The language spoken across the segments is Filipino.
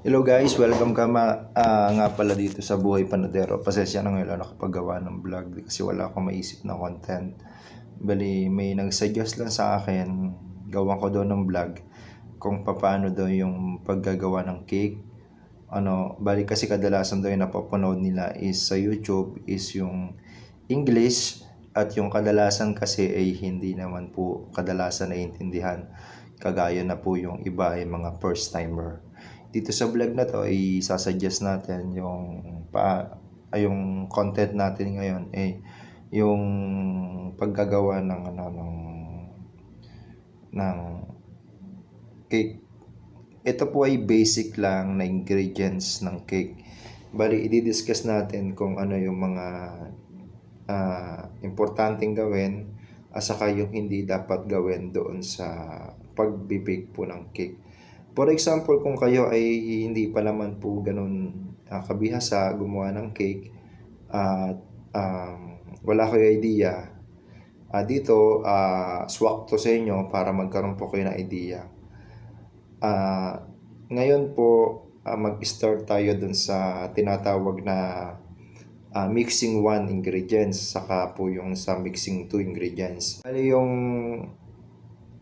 Hello guys, welcome ka ma, uh, nga pala dito sa Buhay Panadero. Pasensya na ngayon paggawa ng vlog kasi wala akong maisip na content. Bali, may nag-suggest lang sa akin, gawan ko daw ng vlog kung paano daw yung paggagawa ng cake. Ano, bali kasi kadalasan daw yung napapanood nila is sa YouTube is yung English at yung kadalasan kasi ay hindi naman po kadalasan naiintindihan kagaya na po yung iba ay mga first timer dito sa vlog na to ay sasuggest natin yung pa ay ah, yung content natin ngayon eh yung paggagawa ng ano ng ng cake. Ito po ay basic lang na ingredients ng cake. Bali i-discuss natin kung ano yung mga uh, importanteng gawin at saka yung hindi dapat gawin doon sa pagbibake po ng cake. For example, kung kayo ay hindi pa naman po ganun uh, ah, kabihasa gumawa ng cake at uh, um, wala kayo idea, uh, dito uh, swak to sa inyo para magkaroon po kayo ng idea. Uh, ngayon po, uh, mag-start tayo dun sa tinatawag na uh, mixing one ingredients saka po yung sa mixing two ingredients. Bali yung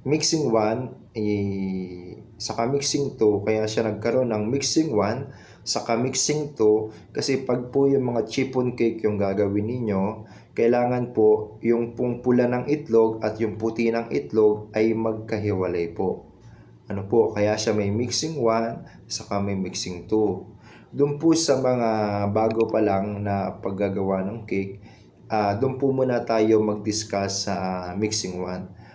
mixing 1 eh, saka mixing 2 kaya siya nagkaroon ng mixing 1 saka mixing 2 kasi pag po yung mga chiffon cake yung gagawin ninyo kailangan po yung pong pula ng itlog at yung puti ng itlog ay magkahiwalay po ano po kaya siya may mixing 1 saka may mixing 2 doon po sa mga bago pa lang na paggagawa ng cake uh, ah, doon po muna tayo mag-discuss sa mixing 1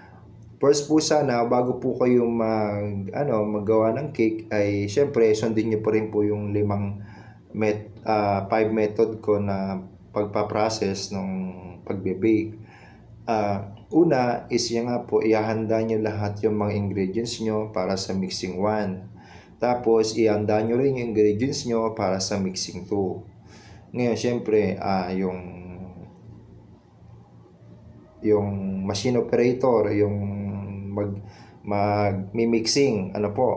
First po sana, bago po kayo mag, ano, maggawa ng cake, ay syempre, sundin niyo pa rin po yung limang met, uh, five method ko na pagpaprocess ng pagbe-bake. Uh, una is yung nga po, ihahanda niyo lahat yung mga ingredients niyo para sa mixing 1. Tapos, ihanda niyo rin yung ingredients niyo para sa mixing 2. Ngayon, syempre, uh, yung yung machine operator, yung mag mag-mixing, ano po.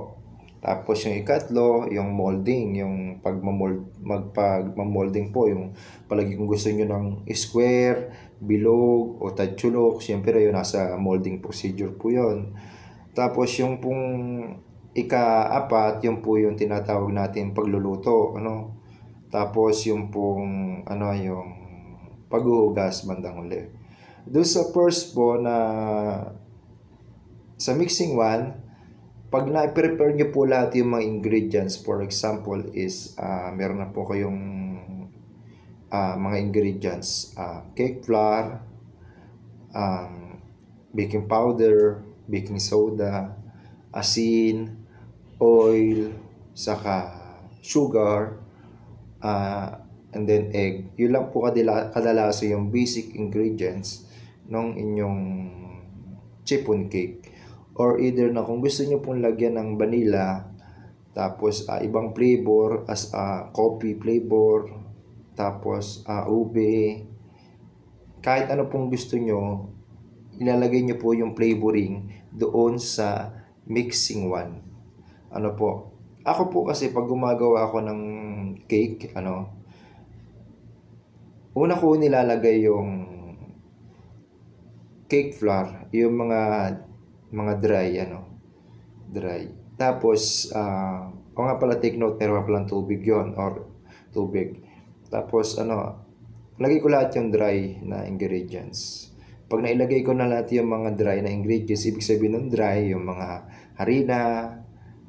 Tapos yung ikatlo, yung molding, yung pagmamold, magpagmamolding po, yung palagi kung gusto niyo ng square, bilog, o tadsulok, siyempre yun nasa molding procedure po yon Tapos yung pong ika-apat, yung po yung tinatawag natin pagluluto, ano. Tapos yung pong, ano, yung paghuhugas bandang huli. Doon sa first po na sa mixing one, pag na-prepare nyo po lahat yung mga ingredients, for example is uh, meron na po kayong uh, mga ingredients, uh, cake flour, um, baking powder, baking soda, asin, oil, saka sugar, uh, and then egg. Yun lang po kadala, kadalaso yung basic ingredients ng inyong chipon cake or either na kung gusto nyo pong lagyan ng vanilla tapos uh, ibang flavor as uh, coffee flavor tapos uh, ube kahit ano pong gusto nyo ilalagay nyo po yung flavoring doon sa mixing one ano po ako po kasi pag gumagawa ako ng cake ano una ko nilalagay yung cake flour, yung mga mga dry, ano, dry. Tapos, uh, ah, o nga pala, take note, meron pa palang tubig yon or tubig. Tapos, ano, lagay ko lahat yung dry na ingredients. Pag nailagay ko na lahat yung mga dry na ingredients, ibig sabihin ng dry, yung mga harina,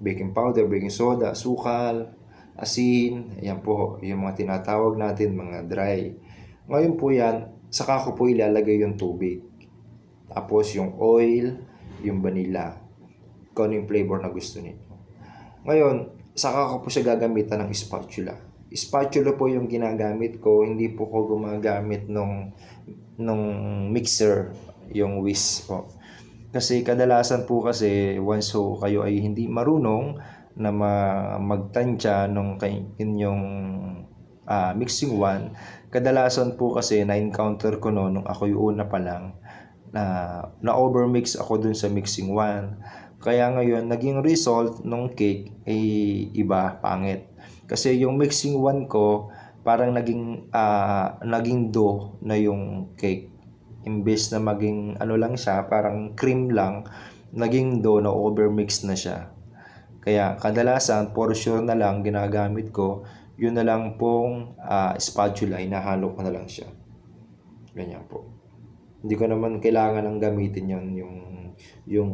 baking powder, baking soda, sukal, asin, ayan po, yung mga tinatawag natin, mga dry. Ngayon po yan, saka ko po ilalagay yung tubig. Tapos yung oil, yung vanilla, kung ano yung flavor na gusto niyo. Ngayon, saka ko po siya gagamitan ng spatula. Spatula po yung ginagamit ko, hindi po ko gumagamit nung, nung mixer, yung whisk po. Kasi kadalasan po kasi once so kayo ay hindi marunong na ma- magtansya nung kay inyong uh, mixing one, kadalasan po kasi na-encounter ko no, nung ako yung una pa lang, na na-overmix ako dun sa mixing 1. Kaya ngayon, naging result nung cake ay iba, pangit. Kasi yung mixing 1 ko, parang naging uh, naging dough na yung cake imbes na maging ano lang siya parang cream lang naging dough na overmix na siya kaya kadalasan portion na lang ginagamit ko yun na lang pong uh, spatula inahalo ko na lang siya ganyan po hindi ko naman kailangan ng gamitin yon yung yung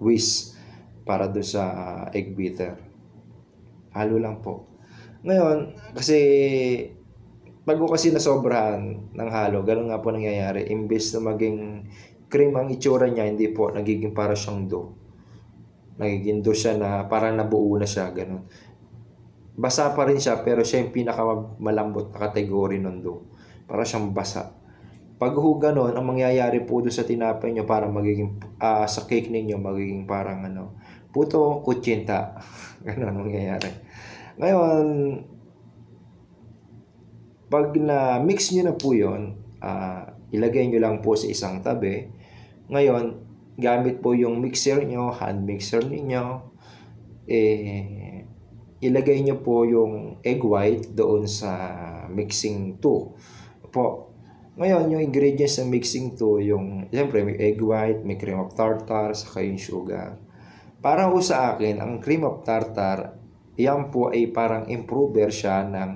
whisk para do sa egg beater. Halo lang po. Ngayon, kasi pag ko kasi nasobrahan ng halo, ganun nga po nangyayari. Imbes na maging cream ang itsura niya, hindi po, nagiging para siyang dough. Nagiging dough siya na parang nabuo na siya, ganun. Basa pa rin siya, pero siya yung pinakamalambot na kategory ng dough. Para siyang basa. Pag ho ganun, ang mangyayari po doon sa tinapay nyo para magiging, uh, sa cake ninyo, magiging parang ano, puto kutsinta. ganun ang mangyayari. Ngayon, pag na-mix nyo na po yun, uh, ilagay nyo lang po sa isang tabi. Ngayon, gamit po yung mixer nyo, hand mixer ninyo, eh, ilagay nyo po yung egg white doon sa mixing 2 po ngayon, yung ingredients ng mixing to, yung, siyempre, may egg white, may cream of tartar, saka yung sugar. Para ho sa akin, ang cream of tartar, yan po ay parang improver siya ng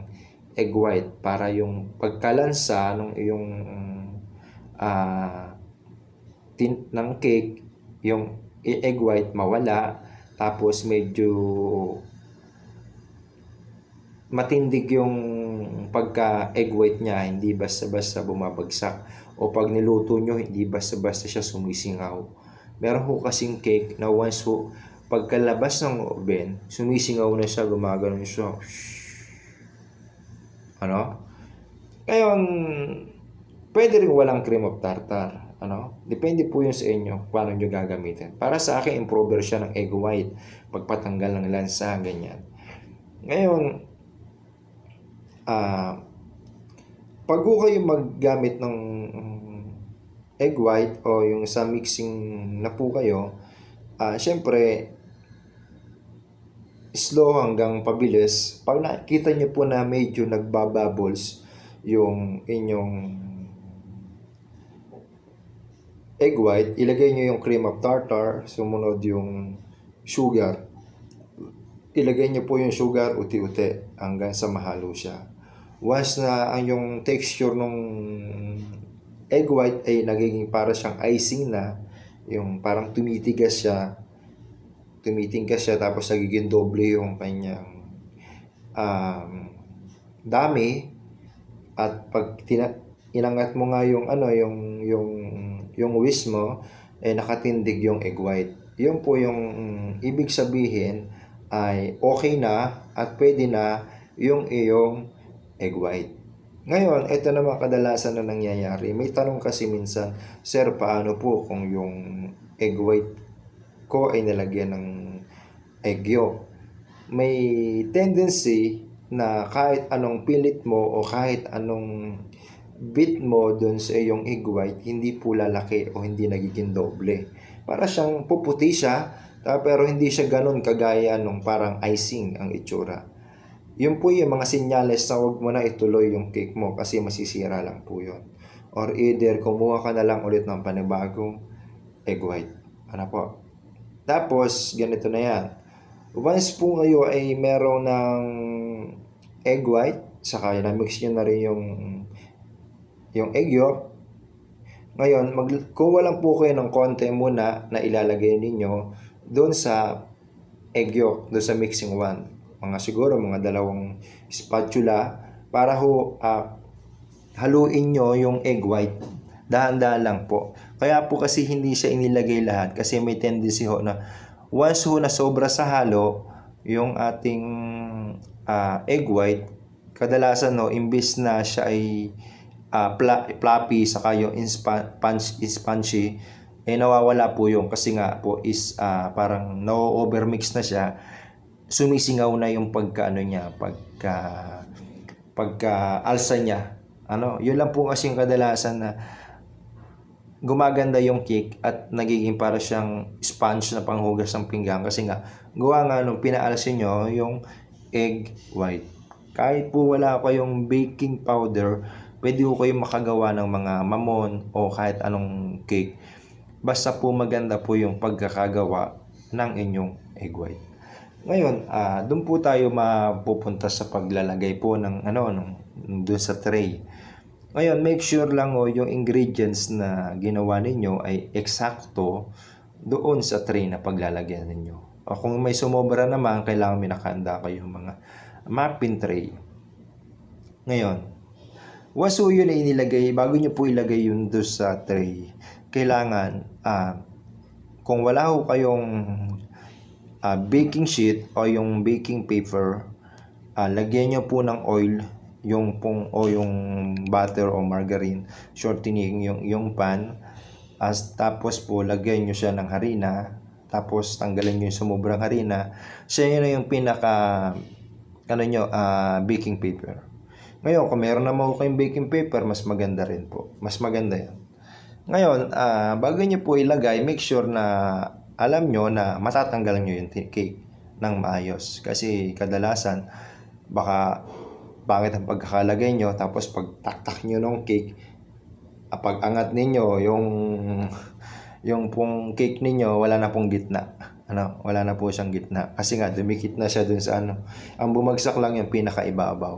egg white para yung pagkalansa ng yung uh, ah, tint ng cake, yung egg white mawala, tapos medyo matindig yung pagka-egg white niya hindi basta-basta bumabagsak o pag niluto nyo hindi basta-basta siya sumisingaw. Meron ho kasing cake na once ho pagkalabas ng oven sumisingaw na siya gumagano siya. Ano? Ngayon, pwede rin walang cream of tartar ano? Depende po yun sa inyo paano nyo gagamitin. Para sa akin, improver siya ng egg white, pagpatanggal ng lansa, ganyan. Ngayon, uh, pag ko kayo maggamit ng mm, egg white o yung sa mixing na po kayo, uh, syempre, slow hanggang pabilis. Pag nakikita nyo po na medyo nagbabubbles yung inyong egg white, ilagay nyo yung cream of tartar, sumunod yung sugar. Ilagay nyo po yung sugar uti-uti hanggang sa mahalo siya once na ang yung texture nung egg white ay nagiging para siyang icing na, yung parang tumitigas siya, tumitingkas siya tapos nagiging doble yung kanyang um, dami at pag tina, inangat mo nga yung ano yung yung yung whisk mo eh nakatindig yung egg white. Yun po yung um, ibig sabihin ay okay na at pwede na yung iyong egg white. Ngayon, ito naman kadalasan na nangyayari. May tanong kasi minsan, Sir, paano po kung yung egg white ko ay nalagyan ng egg yolk? May tendency na kahit anong pilit mo o kahit anong bit mo dun sa iyong egg white, hindi po lalaki o hindi nagiging doble. Para siyang puputi siya, pero hindi siya ganun kagaya nung parang icing ang itsura. Yun po yung mga sinyales sa huwag mo na ituloy yung cake mo kasi masisira lang po yun. Or either kumuha ka na lang ulit ng panibagong egg white. Ano po? Tapos, ganito na yan. Once po kayo ay meron ng egg white, saka na-mix nyo na rin yung yung egg yolk. Ngayon, magkuha lang po kayo ng konti muna na ilalagay ninyo doon sa egg yolk, doon sa mixing one mga siguro mga dalawang spatula para ho uh, haluin nyo yung egg white. Dahan-dahan lang po. Kaya po kasi hindi siya inilagay lahat kasi may tendency ho na once ho na sobra sa halo yung ating uh, egg white, kadalasan ho imbis na siya ay uh, pla- floppy saka yung spongy, spongy eh nawawala po yung kasi nga po is uh, parang na-overmix na siya sumisingaw na yung pagka ano niya, pagka pagka alsa niya. Ano, yun lang po kasi yung kadalasan na gumaganda yung cake at nagiging para siyang sponge na panghugas ng pinggan kasi nga gawa nga nung pinaalasin nyo yung egg white kahit po wala ko yung baking powder pwede ko kayong makagawa ng mga mamon o kahit anong cake basta po maganda po yung pagkakagawa ng inyong egg white ngayon, uh, ah, doon po tayo mapupunta sa paglalagay po ng ano, nung, doon sa tray. Ngayon, make sure lang o oh, yung ingredients na ginawa ninyo ay eksakto doon sa tray na paglalagyan ninyo. O kung may sumobra naman, kailangan minakanda kayo mga mapping tray. Ngayon, waso yun ay inilagay, bago nyo po ilagay yun doon sa tray, kailangan, ah, kung wala ho kayong uh, baking sheet o yung baking paper, uh, lagyan nyo po ng oil yung pong o yung butter o margarine shortening yung yung pan as tapos po lagyan niyo siya ng harina tapos tanggalin niyo yung sumubrang harina siya yun yung pinaka ano niyo uh, ah, baking paper ngayon kung meron na naman kayong baking paper mas maganda rin po mas maganda yan ngayon uh, bago niyo po ilagay make sure na alam nyo na matatanggal nyo yung cake ng maayos. Kasi kadalasan, baka pangit ang pagkakalagay nyo, tapos pagtaktak nyo ng cake, pag angat ninyo, yung, yung pong cake ninyo, wala na pong gitna. Ano, wala na po siyang gitna. Kasi nga, dumikit na siya dun sa ano. Ang bumagsak lang yung pinakaibabaw.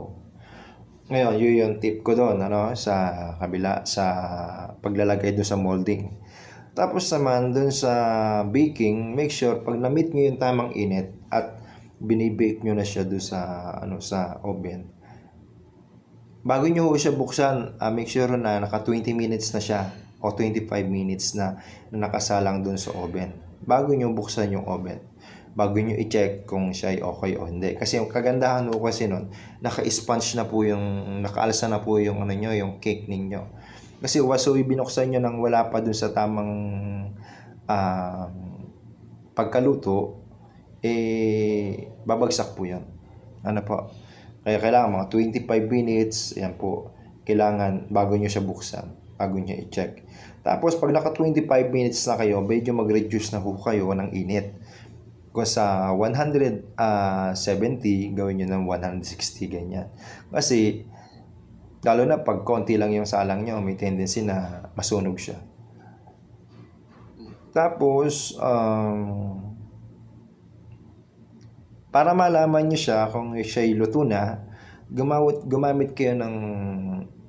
Ngayon, yun yung tip ko doon, ano, sa kabila, sa paglalagay doon sa molding tapos naman dun sa baking, make sure pag na-meet nyo yung tamang init at binibake nyo na siya do sa ano sa oven. Bago nyo siya buksan, uh, make sure na naka 20 minutes na siya o 25 minutes na, na nakasalang dun sa oven. Bago nyo buksan yung oven bago nyo i-check kung siya ay okay o hindi. Kasi yung kagandahan ko kasi nun, naka-sponge na po yung, nakaalsa na po yung ano nyo, yung cake ninyo. Kasi waso ibinuksan nyo nang wala pa dun sa tamang uh, pagkaluto, eh, babagsak po yan. Ano po? Kaya kailangan mga 25 minutes, yan po, kailangan bago nyo siya buksan, bago nyo i-check. Tapos, pag naka 25 minutes na kayo, medyo mag-reduce na po kayo ng init. Kung sa 170, ah, gawin nyo ng 160, ganyan. Kasi, Lalo na pag konti lang yung salang niya, may tendency na masunog siya. Tapos, um, para malaman niyo siya kung siya'y luto na, gumawit, gumamit kayo ng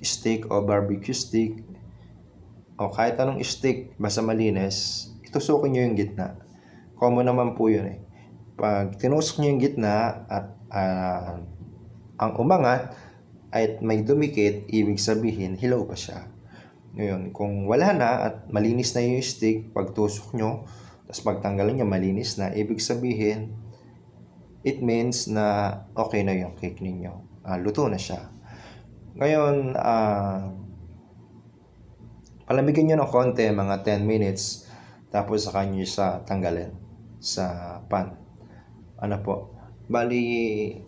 steak o barbecue stick o kahit anong steak, basta malinis, itusukin niyo yung gitna. Common naman po yun eh. Pag tinusok niyo yung gitna at uh, ang umangat, at may dumikit, ibig sabihin, hilaw pa siya. Ngayon, kung wala na at malinis na yung stick, pagtusok nyo, tapos pagtanggalin nyo, malinis na, ibig sabihin, it means na okay na yung cake ninyo. Uh, luto na siya. Ngayon, uh, palamigin nyo ng konti, mga 10 minutes, tapos saka nyo sa tanggalin sa pan. Ano po? Bali,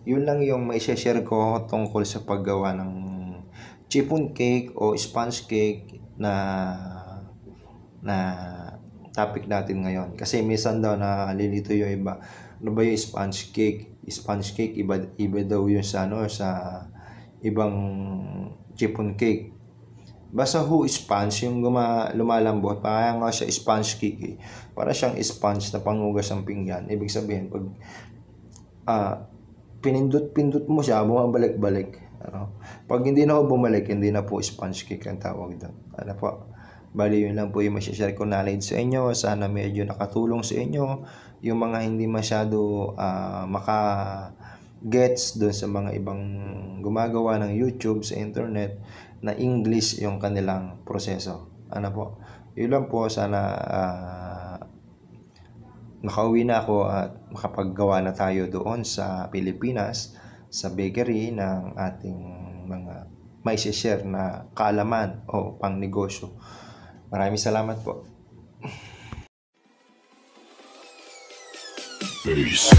yun lang yung may share ko tungkol sa paggawa ng chiffon cake o sponge cake na na topic natin ngayon. Kasi minsan daw na lilito yung iba. Ano ba yung sponge cake? Sponge cake iba iba daw yung sa ano sa ibang chiffon cake. Basta ho sponge yung guma, lumalambot, parang nga siya sponge cake. Eh. Para siyang sponge na pangugas ng pinggan. Ibig sabihin pag uh, ah, pinindot-pindot mo siya, bumabalik-balik. Ano? Pag hindi na ako bumalik, hindi na po sponge cake ang tawag doon. Ano po? Bali, yun lang po yung masishare ko knowledge sa inyo. Sana medyo nakatulong sa inyo. Yung mga hindi masyado uh, ah, maka gets doon sa mga ibang gumagawa ng YouTube sa internet na English yung kanilang proseso. Ano po? Yun lang po. Sana uh, makauwi na ako at makapaggawa na tayo doon sa Pilipinas sa bakery ng ating mga maisi-share na kaalaman o pangnegosyo. Maraming salamat po. Peace.